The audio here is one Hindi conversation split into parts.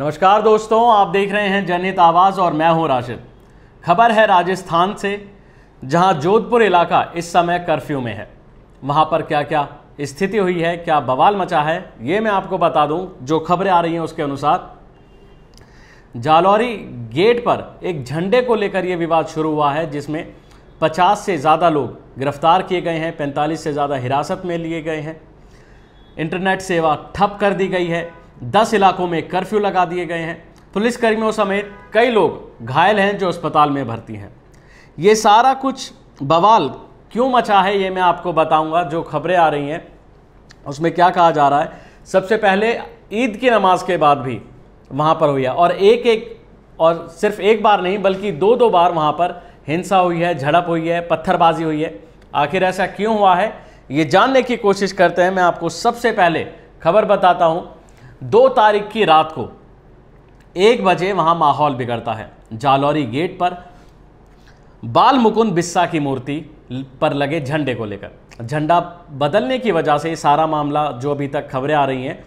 नमस्कार दोस्तों आप देख रहे हैं जनहित आवाज़ और मैं हूं राशिद खबर है राजस्थान से जहां जोधपुर इलाका इस समय कर्फ्यू में है वहां पर क्या क्या स्थिति हुई है क्या बवाल मचा है ये मैं आपको बता दूं जो खबरें आ रही हैं उसके अनुसार जालौरी गेट पर एक झंडे को लेकर यह विवाद शुरू हुआ है जिसमें 50 से ज़्यादा लोग गिरफ्तार किए गए हैं 45 से ज़्यादा हिरासत में लिए गए हैं इंटरनेट सेवा ठप कर दी गई है दस इलाकों में कर्फ्यू लगा दिए गए हैं पुलिसकर्मियों समेत कई लोग घायल हैं जो अस्पताल में भर्ती हैं ये सारा कुछ बवाल क्यों मचा है ये मैं आपको बताऊंगा जो खबरें आ रही हैं उसमें क्या कहा जा रहा है सबसे पहले ईद की नमाज के बाद भी वहाँ पर हुई है और एक एक और सिर्फ एक बार नहीं बल्कि दो दो बार वहाँ पर हिंसा हुई है झड़प हुई है पत्थरबाजी हुई है आखिर ऐसा क्यों हुआ है ये जानने की कोशिश करते हैं मैं आपको सबसे पहले खबर बताता हूँ दो तारीख की रात को एक बजे वहां माहौल बिगड़ता है जालौरी गेट पर बाल मुकुंद बिस्सा की मूर्ति पर लगे झंडे को लेकर झंडा बदलने की वजह से सारा मामला जो अभी तक खबरें आ रही हैं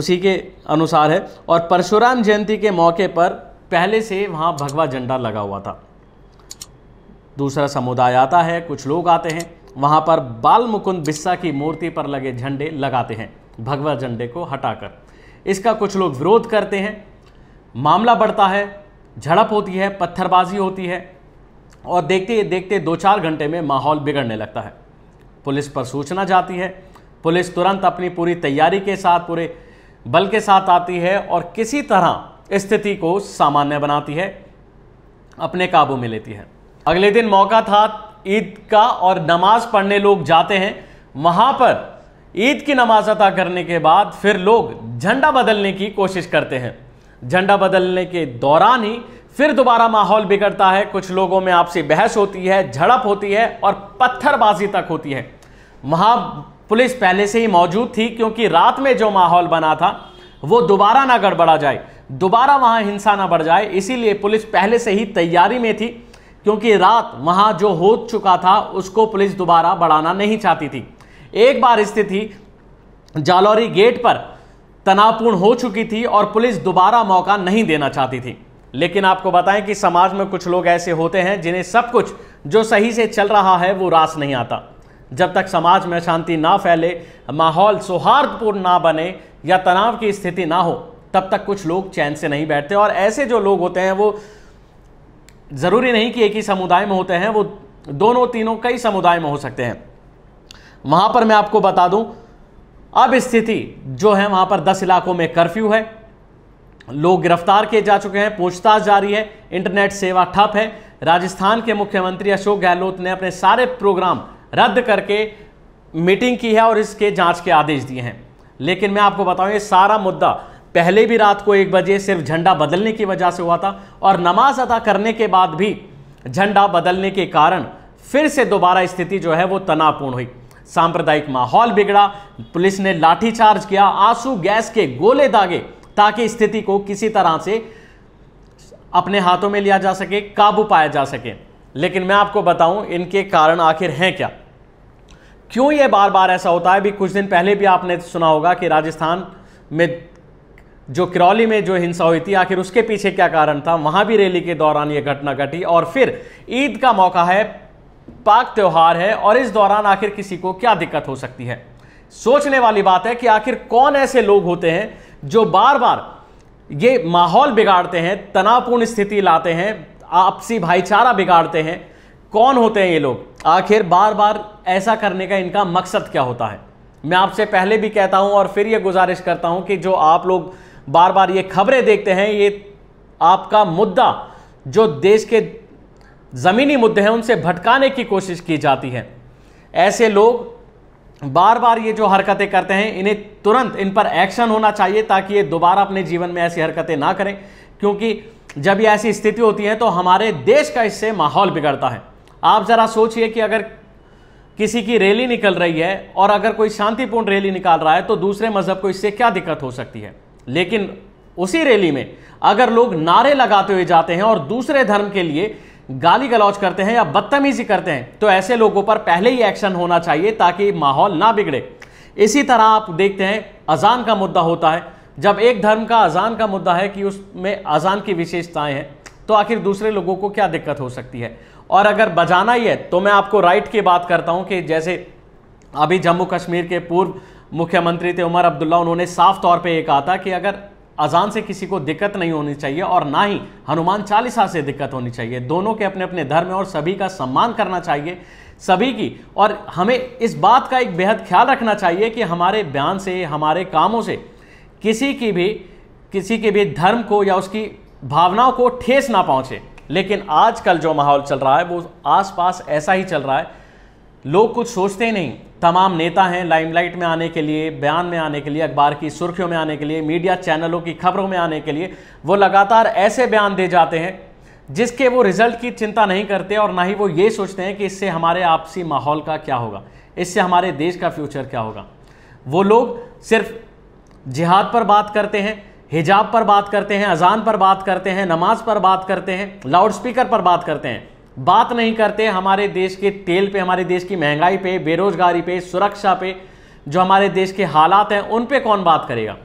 उसी के अनुसार है और परशुराम जयंती के मौके पर पहले से वहाँ भगवा झंडा लगा हुआ था दूसरा समुदाय आता है कुछ लोग आते हैं वहाँ पर बाल मुकुंद बिस्सा की मूर्ति पर लगे झंडे लगाते हैं भगवा झंडे को हटाकर इसका कुछ लोग विरोध करते हैं मामला बढ़ता है झड़प होती है पत्थरबाजी होती है और देखते देखते दो चार घंटे में माहौल बिगड़ने लगता है पुलिस पर सूचना जाती है पुलिस तुरंत अपनी पूरी तैयारी के साथ पूरे बल के साथ आती है और किसी तरह स्थिति को सामान्य बनाती है अपने काबू में लेती है अगले दिन मौका था ईद का और नमाज पढ़ने लोग जाते हैं वहाँ पर ईद की नमाज अदा करने के बाद फिर लोग झंडा बदलने की कोशिश करते हैं झंडा बदलने के दौरान ही फिर दोबारा माहौल बिगड़ता है कुछ लोगों में आपसी बहस होती है झड़प होती है और पत्थरबाजी तक होती है वहाँ पुलिस पहले से ही मौजूद थी क्योंकि रात में जो माहौल बना था वो दोबारा ना गड़बड़ा जाए दोबारा वहाँ हिंसा ना बढ़ जाए इसीलिए पुलिस पहले से ही तैयारी में थी क्योंकि रात वहाँ जो हो चुका था उसको पुलिस दोबारा बढ़ाना नहीं चाहती थी एक बार स्थिति जालौरी गेट पर तनावपूर्ण हो चुकी थी और पुलिस दोबारा मौका नहीं देना चाहती थी लेकिन आपको बताएं कि समाज में कुछ लोग ऐसे होते हैं जिन्हें सब कुछ जो सही से चल रहा है वो रास नहीं आता जब तक समाज में शांति ना फैले माहौल सौहार्दपूर्ण ना बने या तनाव की स्थिति ना हो तब तक कुछ लोग चैन से नहीं बैठते और ऐसे जो लोग होते हैं वो ज़रूरी नहीं कि एक ही समुदाय में होते हैं वो दोनों तीनों कई समुदाय में हो सकते हैं वहां पर मैं आपको बता दूं अब स्थिति जो है वहां पर दस इलाकों में कर्फ्यू है लोग गिरफ्तार किए जा चुके हैं पूछताछ जारी है इंटरनेट सेवा ठप है राजस्थान के मुख्यमंत्री अशोक गहलोत ने अपने सारे प्रोग्राम रद्द करके मीटिंग की है और इसके जांच के आदेश दिए हैं लेकिन मैं आपको बताऊं ये सारा मुद्दा पहले भी रात को एक बजे सिर्फ झंडा बदलने की वजह से हुआ था और नमाज अदा करने के बाद भी झंडा बदलने के कारण फिर से दोबारा स्थिति जो है वो तनावपूर्ण हुई सांप्रदायिक माहौल बिगड़ा पुलिस ने लाठीचार्ज किया आंसू गैस के गोले दागे ताकि स्थिति को किसी तरह से अपने हाथों में लिया जा सके काबू पाया जा सके लेकिन मैं आपको बताऊं इनके कारण आखिर हैं क्या क्यों ये बार बार ऐसा होता है भी कुछ दिन पहले भी आपने सुना होगा कि राजस्थान में जो किरौली में जो हिंसा हुई थी आखिर उसके पीछे क्या कारण था वहां भी रैली के दौरान ये घटना घटी और फिर ईद का मौका है पाक त्यौहार है और इस दौरान आखिर किसी को क्या दिक्कत हो सकती है सोचने वाली बात है कि आखिर कौन ऐसे लोग होते हैं जो बार बार ये माहौल बिगाड़ते हैं तनावपूर्ण स्थिति लाते हैं आपसी भाईचारा बिगाड़ते हैं कौन होते हैं ये लोग आखिर बार बार ऐसा करने का इनका मकसद क्या होता है मैं आपसे पहले भी कहता हूं और फिर ये गुजारिश करता हूं कि जो आप लोग बार बार ये खबरें देखते हैं ये आपका मुद्दा जो देश के ज़मीनी मुद्दे हैं उनसे भटकाने की कोशिश की जाती है ऐसे लोग बार बार ये जो हरकतें करते हैं इन्हें तुरंत इन पर एक्शन होना चाहिए ताकि ये दोबारा अपने जीवन में ऐसी हरकतें ना करें क्योंकि जब ये ऐसी स्थिति होती है तो हमारे देश का इससे माहौल बिगड़ता है आप ज़रा सोचिए कि अगर किसी की रैली निकल रही है और अगर कोई शांतिपूर्ण रैली निकाल रहा है तो दूसरे मज़हब को इससे क्या दिक्कत हो सकती है लेकिन उसी रैली में अगर लोग नारे लगाते हुए जाते हैं और दूसरे धर्म के लिए गाली गलौज करते हैं या बदतमीजी करते हैं तो ऐसे लोगों पर पहले ही एक्शन होना चाहिए ताकि माहौल ना बिगड़े इसी तरह आप देखते हैं अजान का मुद्दा होता है जब एक धर्म का अजान का मुद्दा है कि उसमें अजान की विशेषताएं हैं तो आखिर दूसरे लोगों को क्या दिक्कत हो सकती है और अगर बजाना ही है तो मैं आपको राइट की बात करता हूं कि जैसे अभी जम्मू कश्मीर के पूर्व मुख्यमंत्री थे उमर अब्दुल्ला उन्होंने साफ तौर पे ये कहा था कि अगर अजान से किसी को दिक्कत नहीं होनी चाहिए और ना ही हनुमान चालीसा से दिक्कत होनी चाहिए दोनों के अपने अपने धर्म और सभी का सम्मान करना चाहिए सभी की और हमें इस बात का एक बेहद ख्याल रखना चाहिए कि हमारे बयान से हमारे कामों से किसी की भी किसी के भी धर्म को या उसकी भावनाओं को ठेस ना पहुँचे लेकिन आजकल जो माहौल चल रहा है वो आसपास ऐसा ही चल रहा है लोग कुछ सोचते ही नहीं तमाम नेता हैं लाइमलाइट में आने के लिए बयान में आने के लिए अखबार की सुर्खियों में आने के लिए मीडिया चैनलों की खबरों में आने के लिए वो लगातार ऐसे बयान दे जाते हैं जिसके वो रिजल्ट की चिंता नहीं करते और ना ही वो ये सोचते हैं कि इससे हमारे आपसी माहौल का क्या होगा इससे हमारे देश का फ्यूचर क्या होगा वो लोग सिर्फ जिहाद पर बात करते हैं हिजाब पर बात करते हैं अजान पर बात करते हैं नमाज पर बात करते हैं लाउडस्पीकर पर बात करते हैं बात नहीं करते हमारे देश के तेल पे हमारे देश की महंगाई पे बेरोजगारी पे सुरक्षा पे जो हमारे देश के हालात हैं उन पे कौन बात करेगा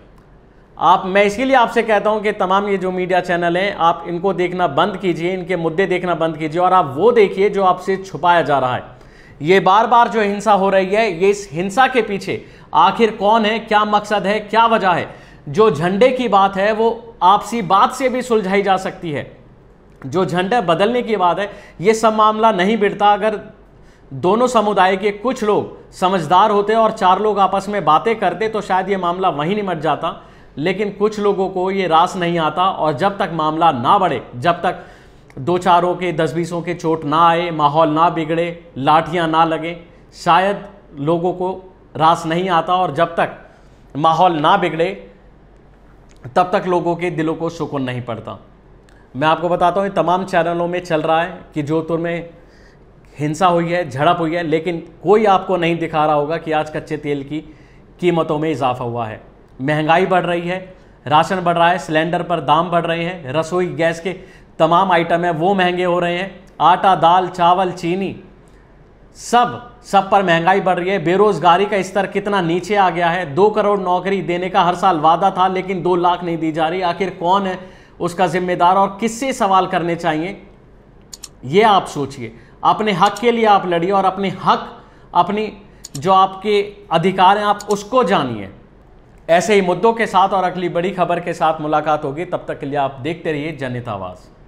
आप मैं इसीलिए आपसे कहता हूं कि तमाम ये जो मीडिया चैनल हैं आप इनको देखना बंद कीजिए इनके मुद्दे देखना बंद कीजिए और आप वो देखिए जो आपसे छुपाया जा रहा है ये बार बार जो हिंसा हो रही है ये इस हिंसा के पीछे आखिर कौन है क्या मकसद है क्या वजह है जो झंडे की बात है वो आपसी बात से भी सुलझाई जा सकती है जो झंडा बदलने की बात है ये सब मामला नहीं बिड़ता अगर दोनों समुदाय के कुछ लोग समझदार होते और चार लोग आपस में बातें करते तो शायद ये मामला वहीं निमट जाता लेकिन कुछ लोगों को ये रास नहीं आता और जब तक मामला ना बढ़े जब तक दो चारों के दस बीसों के चोट ना आए माहौल ना बिगड़े लाठियाँ ना लगें शायद लोगों को रास नहीं आता और जब तक माहौल ना बिगड़े तब तक लोगों के दिलों को सुकून नहीं पड़ता मैं आपको बताता हूँ तमाम चैनलों में चल रहा है कि जोधपुर में हिंसा हुई है झड़प हुई है लेकिन कोई आपको नहीं दिखा रहा होगा कि आज कच्चे तेल की कीमतों में इजाफा हुआ है महंगाई बढ़ रही है राशन बढ़ रहा है सिलेंडर पर दाम बढ़ रहे हैं रसोई गैस के तमाम आइटम हैं वो महंगे हो रहे हैं आटा दाल चावल चीनी सब सब पर महंगाई बढ़ रही है बेरोजगारी का स्तर कितना नीचे आ गया है दो करोड़ नौकरी देने का हर साल वादा था लेकिन दो लाख नहीं दी जा रही आखिर कौन है उसका जिम्मेदार और किससे सवाल करने चाहिए यह आप सोचिए अपने हक के लिए आप लड़िए और अपने हक अपनी जो आपके अधिकार हैं आप उसको जानिए ऐसे ही मुद्दों के साथ और अगली बड़ी खबर के साथ मुलाकात होगी तब तक के लिए आप देखते रहिए जनित आवाज़